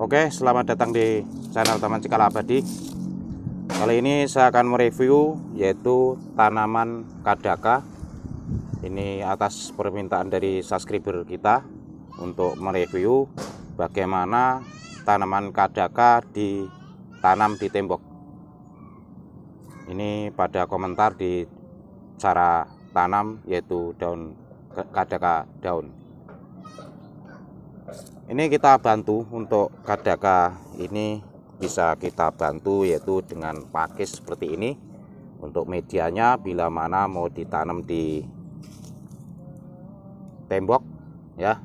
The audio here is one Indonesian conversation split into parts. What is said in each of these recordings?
Oke selamat datang di channel Taman Cikal Abadi Kali ini saya akan mereview yaitu tanaman kadaka Ini atas permintaan dari subscriber kita Untuk mereview bagaimana tanaman kadaka ditanam di tembok Ini pada komentar di cara tanam yaitu daun kadaka daun ini kita bantu untuk kadaka ini bisa kita bantu yaitu dengan pakis seperti ini untuk medianya bila mana mau ditanam di tembok ya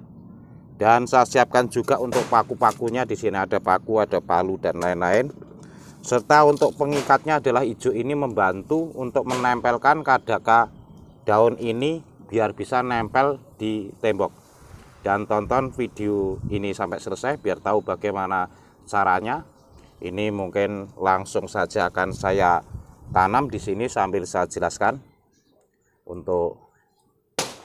dan saya siapkan juga untuk paku-pakunya di sini ada paku ada palu dan lain-lain serta untuk pengikatnya adalah hijau ini membantu untuk menempelkan kadaka daun ini biar bisa nempel di tembok dan tonton video ini sampai selesai biar tahu bagaimana caranya ini mungkin langsung saja akan saya tanam di sini sambil saya jelaskan untuk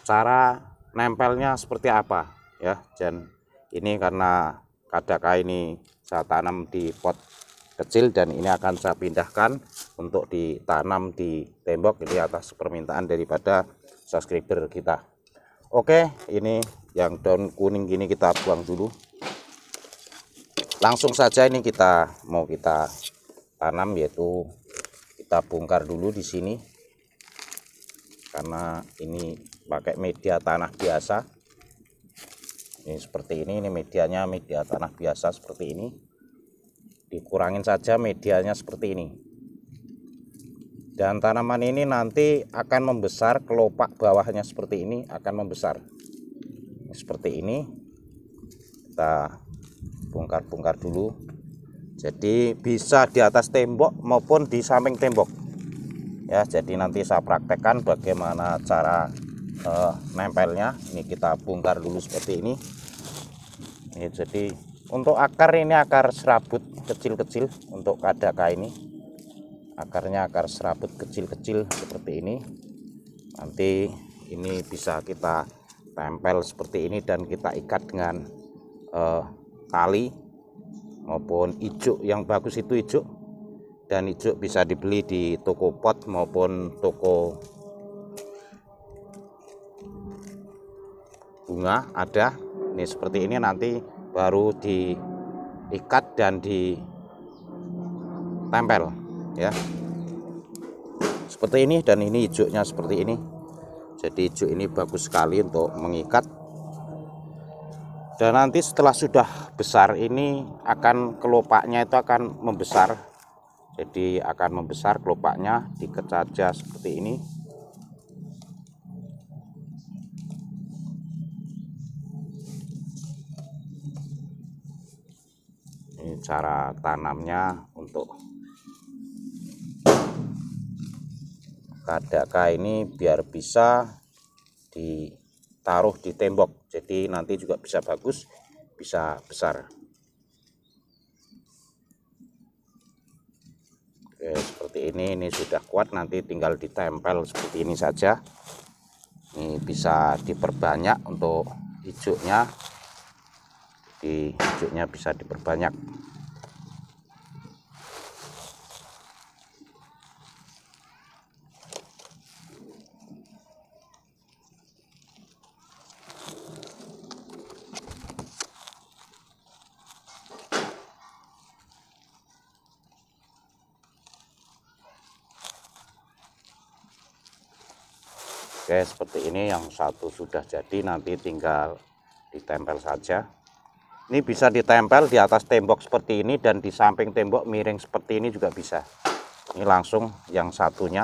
cara nempelnya seperti apa ya dan ini karena kadaka ini saya tanam di pot kecil dan ini akan saya pindahkan untuk ditanam di tembok ini atas permintaan daripada subscriber kita oke ini yang daun kuning gini kita buang dulu langsung saja ini kita mau kita tanam yaitu kita bongkar dulu di sini karena ini pakai media tanah biasa ini seperti ini ini medianya media tanah biasa seperti ini dikurangin saja medianya seperti ini dan tanaman ini nanti akan membesar kelopak bawahnya seperti ini akan membesar seperti ini kita bongkar-bongkar dulu jadi bisa di atas tembok maupun di samping tembok ya jadi nanti saya praktekkan bagaimana cara uh, nempelnya ini kita bongkar dulu seperti ini ini jadi untuk akar ini akar serabut kecil-kecil untuk kadaka ini akarnya akar serabut kecil-kecil seperti ini nanti ini bisa kita tempel seperti ini dan kita ikat dengan eh, tali maupun ijuk yang bagus itu ijuk dan ijuk bisa dibeli di toko pot maupun toko bunga ada ini seperti ini nanti baru diikat dan ditempel ya seperti ini dan ini ijuknya seperti ini jadi cu ini bagus sekali untuk mengikat dan nanti setelah sudah besar ini akan kelopaknya itu akan membesar jadi akan membesar kelopaknya diikat saja seperti ini ini cara tanamnya untuk kadaka ini biar bisa ditaruh di tembok jadi nanti juga bisa bagus bisa besar Oke, seperti ini ini sudah kuat nanti tinggal ditempel seperti ini saja ini bisa diperbanyak untuk hijuknya. di hijuknya bisa diperbanyak Oke, seperti ini yang satu sudah jadi nanti tinggal ditempel saja. Ini bisa ditempel di atas tembok seperti ini dan di samping tembok miring seperti ini juga bisa. Ini langsung yang satunya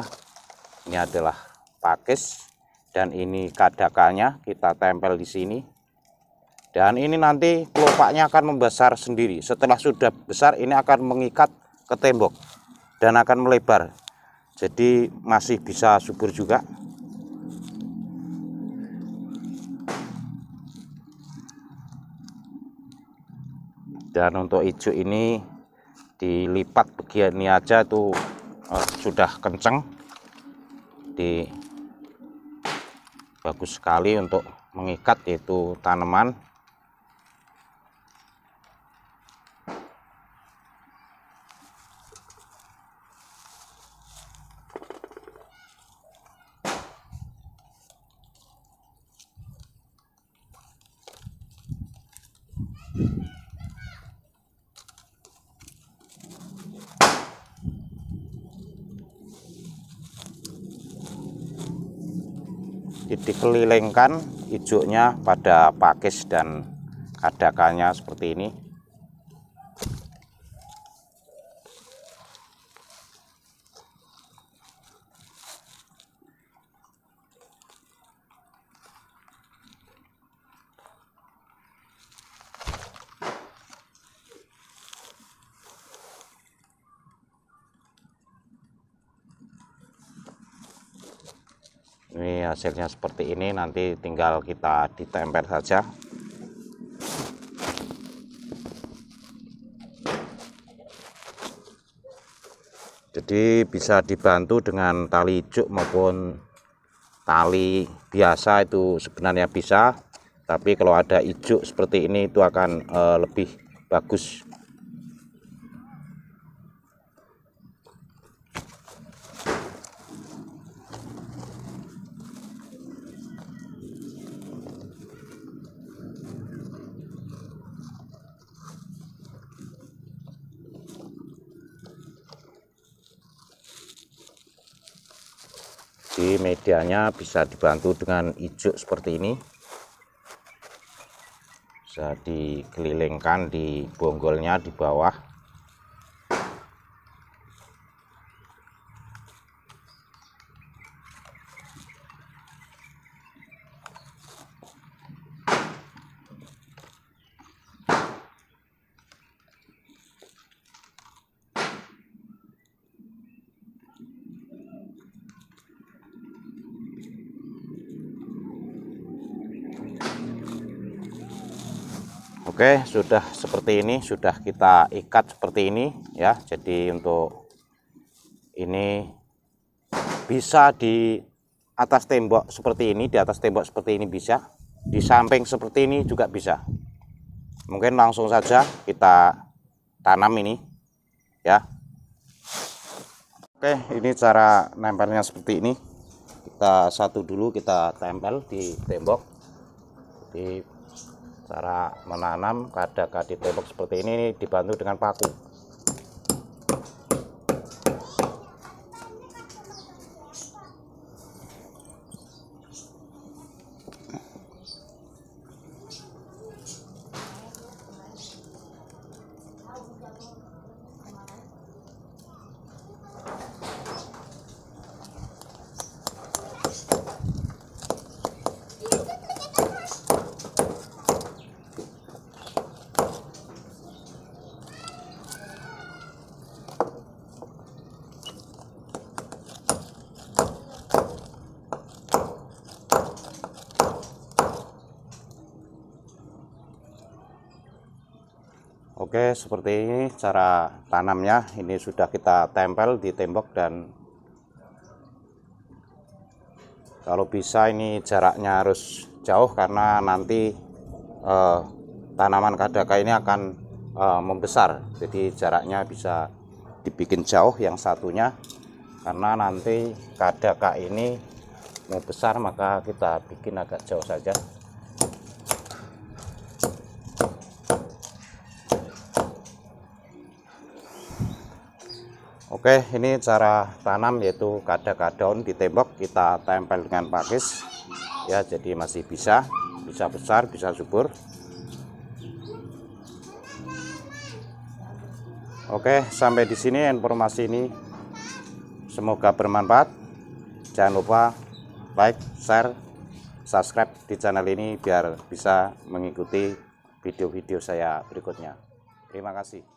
ini adalah pakis dan ini kadakannya kita tempel di sini. Dan ini nanti kelopaknya akan membesar sendiri. Setelah sudah besar ini akan mengikat ke tembok dan akan melebar. Jadi masih bisa subur juga. dan untuk hijau ini dilipat bagian ini aja tuh eh, uh, sudah kenceng di bagus sekali untuk mengikat yaitu tanaman dikelilingkan hijaunya pada pakis dan adakannya seperti ini ini hasilnya seperti ini nanti tinggal kita ditempel saja jadi bisa dibantu dengan tali ijuk maupun tali biasa itu sebenarnya bisa tapi kalau ada ijuk seperti ini itu akan eh, lebih bagus jadi medianya bisa dibantu dengan ijuk seperti ini bisa dikelilingkan di bonggolnya di bawah Oke, sudah seperti ini, sudah kita ikat seperti ini ya. Jadi untuk ini bisa di atas tembok seperti ini, di atas tembok seperti ini bisa, di samping seperti ini juga bisa. Mungkin langsung saja kita tanam ini ya. Oke, ini cara nempelnya seperti ini. Kita satu dulu kita tempel di tembok. di cara menanam pada kadi tembok seperti ini dibantu dengan paku Oke, seperti ini cara tanamnya. Ini sudah kita tempel di tembok dan kalau bisa ini jaraknya harus jauh karena nanti eh, tanaman kadaka ini akan eh, membesar. Jadi jaraknya bisa dibikin jauh yang satunya karena nanti kadaka ini mau besar maka kita bikin agak jauh saja. Oke, ini cara tanam yaitu kada daun di tembok kita tempel dengan pakis. Ya, jadi masih bisa, bisa besar, bisa subur. Oke, sampai di sini informasi ini. Semoga bermanfaat. Jangan lupa like, share, subscribe di channel ini biar bisa mengikuti video-video saya berikutnya. Terima kasih.